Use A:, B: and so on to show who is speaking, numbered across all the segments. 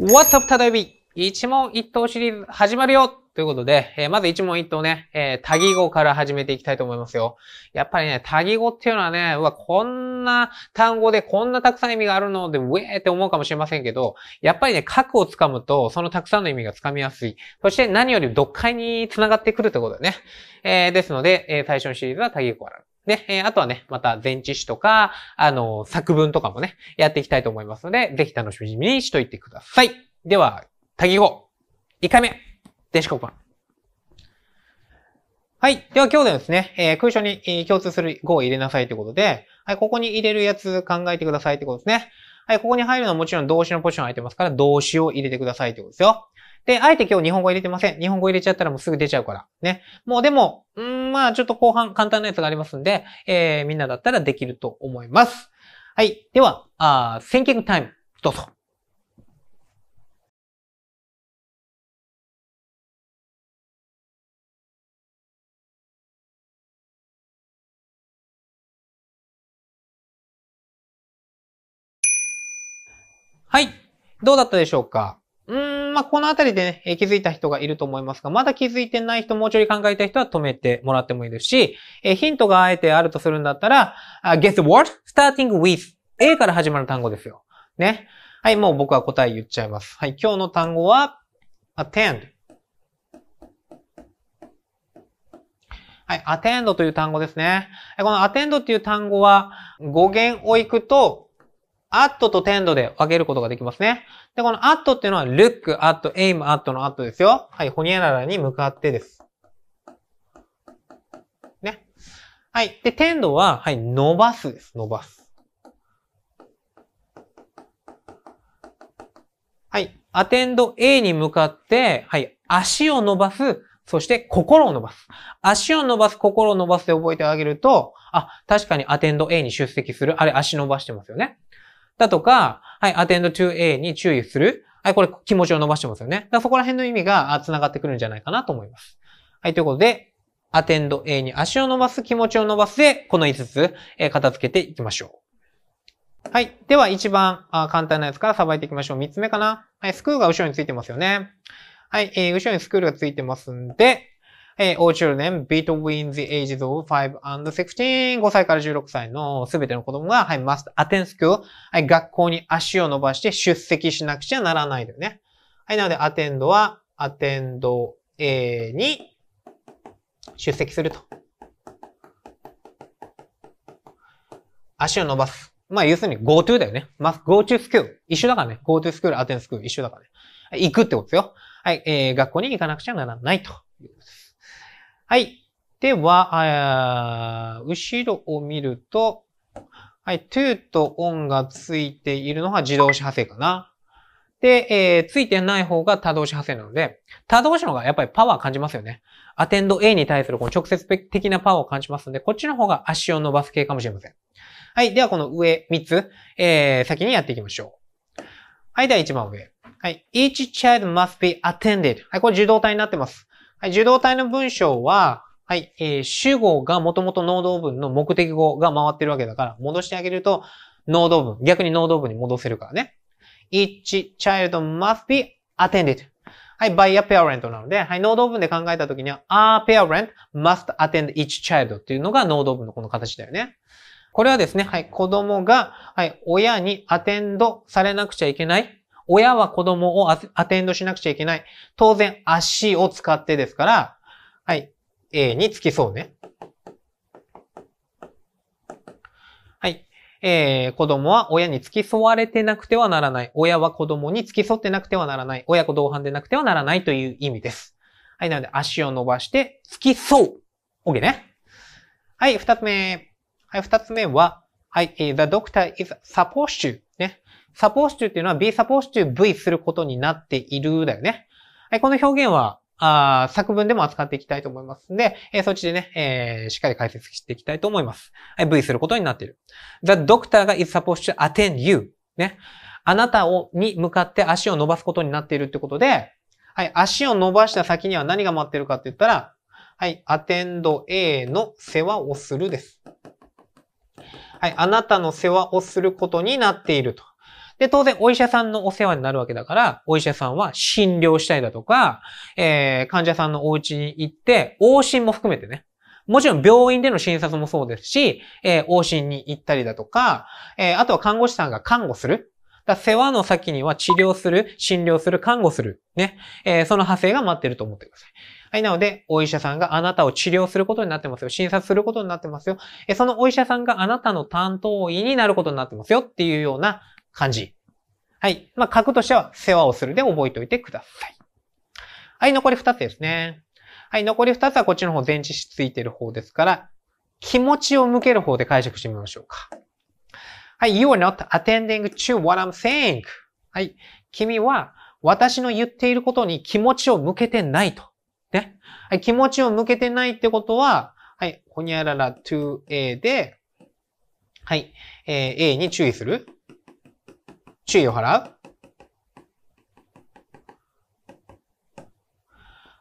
A: What's up, ただび一問一答シリーズ始まるよということで、えー、まず一問一答ね、えー、多義語から始めていきたいと思いますよ。やっぱりね、多義語っていうのはね、うわ、こんな単語でこんなたくさん意味があるので、ウェーって思うかもしれませんけど、やっぱりね、核をつかむと、そのたくさんの意味がつかみやすい。そして何より読解につながってくるってことだね。えー、ですので、えー、初のシリーズは多義語から。ね、えー、あとはね、また前置詞とか、あのー、作文とかもね、やっていきたいと思いますので、ぜひ楽しみにしといてください。では、多義語。1回目。電子黒板。はい。では今日でですね、えー、空所に、え共通する語を入れなさいということで、はい、ここに入れるやつ考えてくださいってことですね。はい、ここに入るのはもちろん動詞のポジション空いてますから、動詞を入れてくださいってことですよ。で、あえて今日日本語入れてません。日本語入れちゃったらもうすぐ出ちゃうから。ね。もうでも、んまあちょっと後半簡単なやつがありますんで、えー、みんなだったらできると思います。はい。では、あー、thinking time。どうぞ。はい。どうだったでしょうかうん、まあ、このあたりでね、えー、気づいた人がいると思いますが、まだ気づいてない人、もうちょい考えた人は止めてもらってもいいですし、えー、ヒントがあえてあるとするんだったら、uh, guess the word starting with A から始まる単語ですよ。ね。はい、もう僕は答え言っちゃいます。はい、今日の単語は、attend。はい、attend という単語ですね。この attend という単語は語源をいくとアットとテンドで分けることができますね。で、このットっていうのはルックアット、エイムアットのアットですよ。はい、ほにゃららに向かってです。ね。はい。で、テンドは、はい、伸ばすです。伸ばす。はい。アテンド A に向かって、はい、足を伸ばす、そして心を伸ばす。足を伸ばす、心を伸ばすで覚えてあげると、あ、確かにアテンド A に出席する、あれ足伸ばしてますよね。だとか、はい、attend to A に注意する。はい、これ気持ちを伸ばしてますよね。そこら辺の意味が繋がってくるんじゃないかなと思います。はい、ということで、attend A に足を伸ばす、気持ちを伸ばすで、この5つ、えー、片付けていきましょう。はい。では、一番あ簡単なやつからさばいていきましょう。3つ目かな。はい、スクールが後ろについてますよね。はい、えー、後ろにスクールがついてますんで、all children between the ages of 5 and 16, 5歳から16歳のすべての子供が、はい、must attend school、はい、学校に足を伸ばして出席しなくちゃならないだよね。はい、なので、attend は、attend A に出席すると。足を伸ばす。まあ、要するに go to だよね。must go to school。一緒だからね。go to school, attend school 一緒だからね。行くってことですよ。はい、えー、学校に行かなくちゃならないとはい。では、後ろを見ると、はい、to と on がついているのが自動詞派生かな。で、えー、ついてない方が多動詞派生なので、多動詞の方がやっぱりパワー感じますよね。アテンド A に対するこの直接的なパワーを感じますので、こっちの方が足を伸ばす系かもしれません。はい。では、この上3つ、えー、先にやっていきましょう。はい。では、1番上。はい。each child must be attended. はい。これ受動体になってます。はい、受動体の文章は、はい、えー、主語がもともと能動文の目的語が回ってるわけだから、戻してあげると、能動文、逆に能動文に戻せるからね。each child must be attended. はい、by a parent なので、はい、能動文で考えたときには、a parent must attend each child っていうのが能動文のこの形だよね。これはですね、はい、子供が、はい、親にアテンドされなくちゃいけない親は子供をアテンドしなくちゃいけない。当然、足を使ってですから、はい。A に付きそうね。はい。えー、子供は親に付き添われてなくてはならない。親は子供に付き添ってなくてはならない。親子同伴でなくてはならないという意味です。はい。なので、足を伸ばして、付き添う。OK ね。はい。二つ目。はい。二つ目は、はい。The doctor is supposed to ね。サポーシチュっていうのは B サポーシチュ V することになっているだよね。はい、この表現は、あ作文でも扱っていきたいと思いますんで、えー、そっちでね、えー、しっかり解説していきたいと思います。はい、V することになっている。The doctor が is supposed to attend you. ね。あなたを、に向かって足を伸ばすことになっているってことで、はい、足を伸ばした先には何が待ってるかって言ったら、はい、アテンド A の世話をするです。はい、あなたの世話をすることになっていると。で、当然、お医者さんのお世話になるわけだから、お医者さんは診療したりだとか、えー、患者さんのお家に行って、往診も含めてね。もちろん病院での診察もそうですし、えー、往診に行ったりだとか、えー、あとは看護師さんが看護する。だ世話の先には治療する、診療する、看護する。ね。えー、その派生が待ってると思ってください。はい。なので、お医者さんがあなたを治療することになってますよ。診察することになってますよ。えそのお医者さんがあなたの担当医になることになってますよっていうような漢字。はい。まあ、格としては、世話をするで覚えておいてください。はい、残り二つですね。はい、残り二つはこっちの方前置詞ついてる方ですから、気持ちを向ける方で解釈してみましょうか。はい、you are not attending to what I'm saying. はい、君は私の言っていることに気持ちを向けてないと。ね。はい、気持ちを向けてないってことは、はい、ほにゃらら 2a で、はい、えー、a に注意する。注意を払う。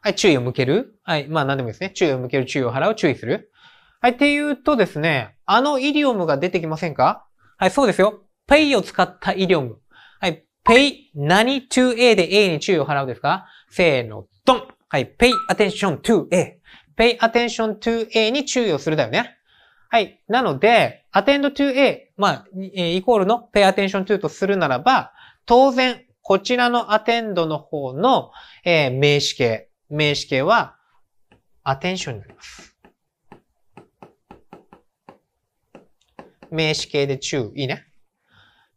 A: はい、注意を向ける。はい、まあ何でもいいですね。注意を向ける、注意を払う、注意する。はい、っていうとですね、あのイディオムが出てきませんかはい、そうですよ。pay を使ったイディオム。はい、pay 何 to a で a に注意を払うですかせーの、ドンはい、pay attention to a。pay attention to a に注意をするだよね。はい。なので、attend to A、まあ、えイコールの pay attention to とするならば、当然、こちらの attend の方の、えー、名詞形、名詞形は attention になります。名詞形でいいね。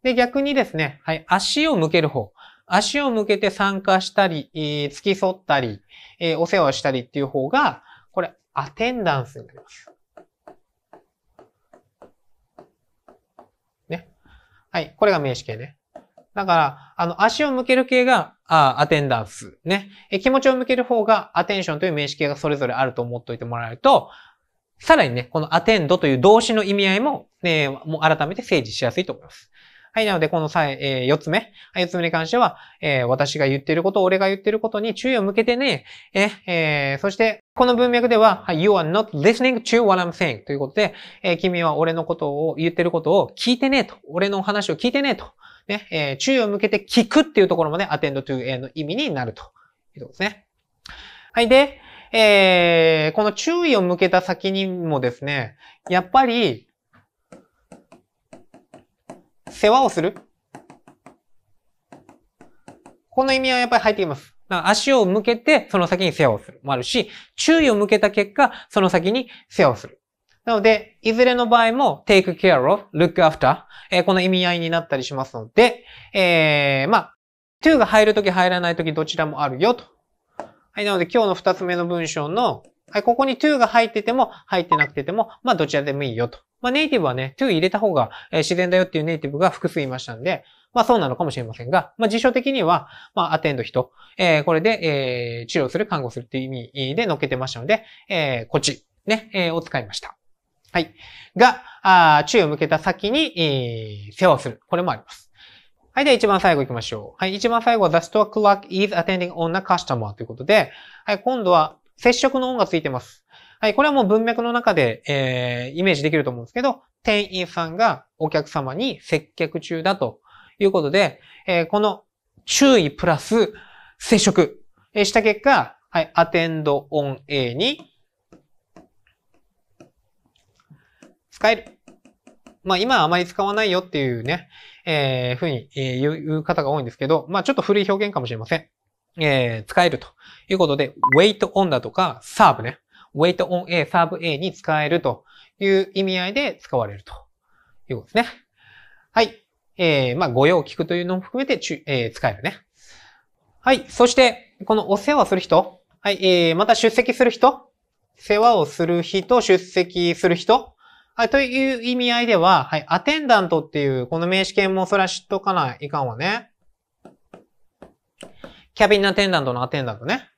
A: で、逆にですね、はい、足を向ける方。足を向けて参加したり、えー、付き添ったり、えー、お世話したりっていう方が、これ、アテンダンスになります。はい。これが名詞形ね。だから、あの、足を向ける系が、あアテンダンス。ね。え、気持ちを向ける方が、アテンションという名詞形がそれぞれあると思っておいてもらえると、さらにね、このアテンドという動詞の意味合いも、ね、もう改めて整理しやすいと思います。はい、なのでこの際、えー、4つ目。はい、4つ目に関しては、えー、私が言ってること、俺が言ってることに注意を向けてね、え、えー、そして、この文脈では、you are not listening to what I'm saying ということで、えー、君は俺のことを、言ってることを聞いてねえと。俺の話を聞いてねえと。ね、えー、注意を向けて聞くっていうところまで、attend to の意味になると。いうとですね。はい、で、えー、この注意を向けた先にもですね、やっぱり、世話をする。この意味はやっぱり入ってきます。足を向けて、その先に世話をするもあるし、注意を向けた結果、その先に世話をする。なので、いずれの場合も take care of, look after、えー、この意味合いになったりしますので、えー、まあ、to が入るとき入らないときどちらもあるよと。はい、なので今日の二つ目の文章のはい、ここに to が入ってても、入ってなくてても、まあどちらでもいいよと。まあネイティブはね、to 入れた方が自然だよっていうネイティブが複数いましたんで、まあそうなのかもしれませんが、まあ辞書的には、まあアテンド人、えー、これで、えー、治療する、看護するっていう意味で載っけてましたので、えー、こっち、ね、えー、を使いました。はい。が、あ注意を向けた先に、えー、世話をする。これもあります。はい。では一番最後行きましょう。はい。一番最後は The store clerk is attending on a customer ということで、はい。今度は、接触の音がついてます。はい、これはもう文脈の中で、えー、イメージできると思うんですけど、店員さんがお客様に接客中だということで、えー、この注意プラス接触、えした結果、はい、アテンドオン A に使える。まあ今はあまり使わないよっていうね、えー、ふうに言う方が多いんですけど、まあちょっと古い表現かもしれません。えー、使えるということで、wait on だとか、サーブね。wait on A、サーブ A に使えるという意味合いで使われるということですね。はい。えー、まあ、ご用聞くというのも含めてち、えー、使えるね。はい。そして、このお世話する人。はい。えー、また出席する人。世話をする人、出席する人。はい。という意味合いでは、はい。アテンダントっていう、この名詞形もそら知っとかないかんわね。キャビンアテンダントのアテンダントね。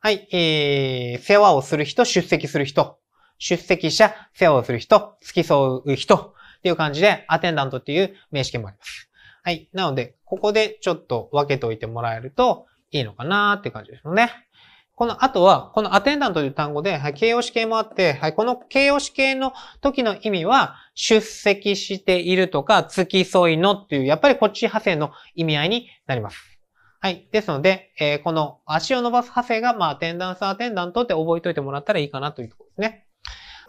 A: はい、えー、世話をする人、出席する人、出席者、世話をする人、付き添う人っていう感じで、アテンダントっていう名詞形もあります。はい。なので、ここでちょっと分けておいてもらえるといいのかなーっていう感じですよね。この後は、このアテンダントという単語で、はい、形容詞形もあって、はい、この形容詞形の時の意味は、出席しているとか、付き添いのっていう、やっぱりこっち派生の意味合いになります。はい。ですので、えー、この足を伸ばす派生が、まあ、アテンダンスアテンダントって覚えといてもらったらいいかなというところですね。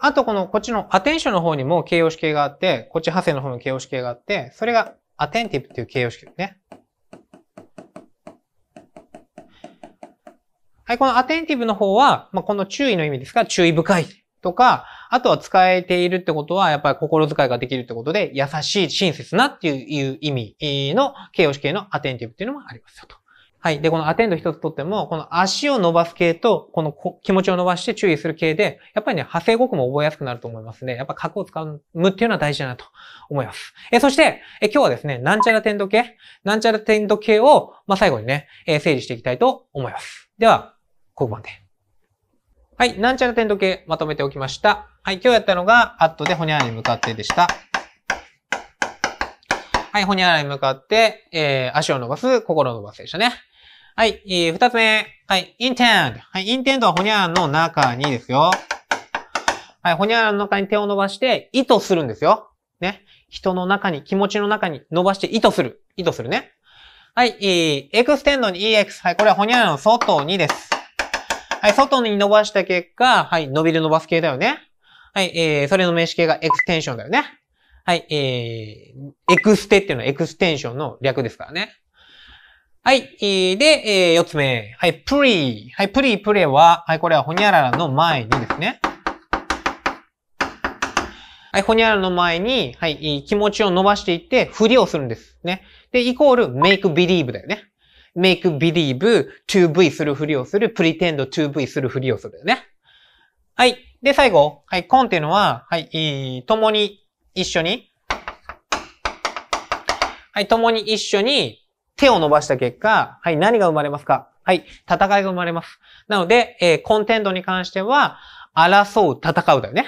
A: あと、この、こっちのアテンションの方にも形容詞形があって、こっち派生の方の形容詞形があって、それがアテンティブっていう形容詞形ですね。はい、このアテンティブの方は、まあ、この注意の意味ですが、注意深いとか、あとは使えているってことは、やっぱり心遣いができるってことで、優しい、親切なっていう意味の形容詞形のアテンティブっていうのもありますよと。はい。で、このアテンド一つとっても、この足を伸ばす系と、この気持ちを伸ばして注意する系で、やっぱりね、派生語句も覚えやすくなると思いますね。やっぱ角を使うっていうのは大事だなと思います。え、そして、え、今日はですね、なんちゃらテンド系、なんちゃらテンド系を、まあ、最後にね、え整理していきたいと思います。では、黒板で。はい。なんちゃらテンド系、まとめておきました。はい。今日やったのが、アットでほにゃらに向かってでした。はい、ほにゃらに向かって、えー、足を伸ばす、心を伸ばすでしたね。はい、えー、二つ目。はい、インテンド。はい、インテンドはほにゃんの中にですよ。はい、ほにゃらの中に手を伸ばして意図するんですよ。ね。人の中に、気持ちの中に伸ばして意図する。意図するね。はい、えー、エクステンドに EX。はい、これはほにゃらの外にです。はい、外に伸ばした結果、はい、伸びる伸ばす系だよね。はい、えー、それの名詞形がエクステンションだよね。はい、えー、エクステっていうのはエクステンションの略ですからね。はい。で、えー、4つ目。はい、プリー。はい、プリー、プレは、はい、これはほにゃららの前にですね。はい、ほにゃららの前に、はい、気持ちを伸ばしていって、振りをするんです。ね。で、イコール、make believe だよね。make believe, to v するふりをする、pretend to v するふりをするよね。はい。で、最後。はい、コンっていうのは、はい、共に、一緒に。はい、共に一緒に、手を伸ばした結果、はい、何が生まれますかはい、戦いが生まれます。なので、えー、コンテンドに関しては、争う、戦うだよね。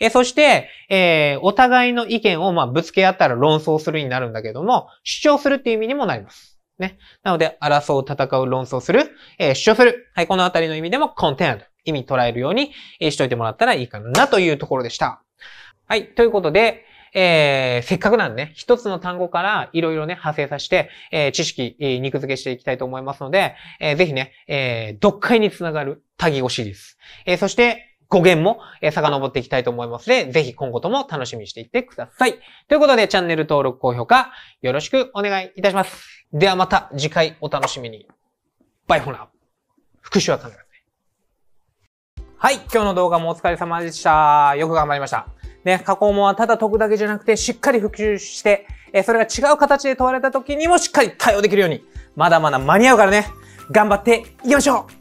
A: えー、そして、えー、お互いの意見を、まあ、ぶつけ合ったら論争するになるんだけども、主張するっていう意味にもなります。ね。なので、争う、戦う、論争する、えー、主張する。はい、このあたりの意味でも、コンテンド。意味捉えるように、えしといてもらったらいいかなというところでした。はい、ということで、えー、せっかくなんでね、一つの単語からいろいろね、派生させて、えー、知識、えー、肉付けしていきたいと思いますので、えー、ぜひね、えー、読解につながる多義語シリーズ。えー、そして、語源も、えー、遡っていきたいと思いますので、ぜひ今後とも楽しみにしていってください。ということで、チャンネル登録、高評価、よろしくお願いいたします。ではまた次回お楽しみに。バイホナ復習は考えはい、今日の動画もお疲れ様でした。よく頑張りました。ね、過去問はただ解くだけじゃなくて、しっかり復習して、えそれが違う形で問われた時にもしっかり対応できるように、まだまだ間に合うからね、頑張っていきましょう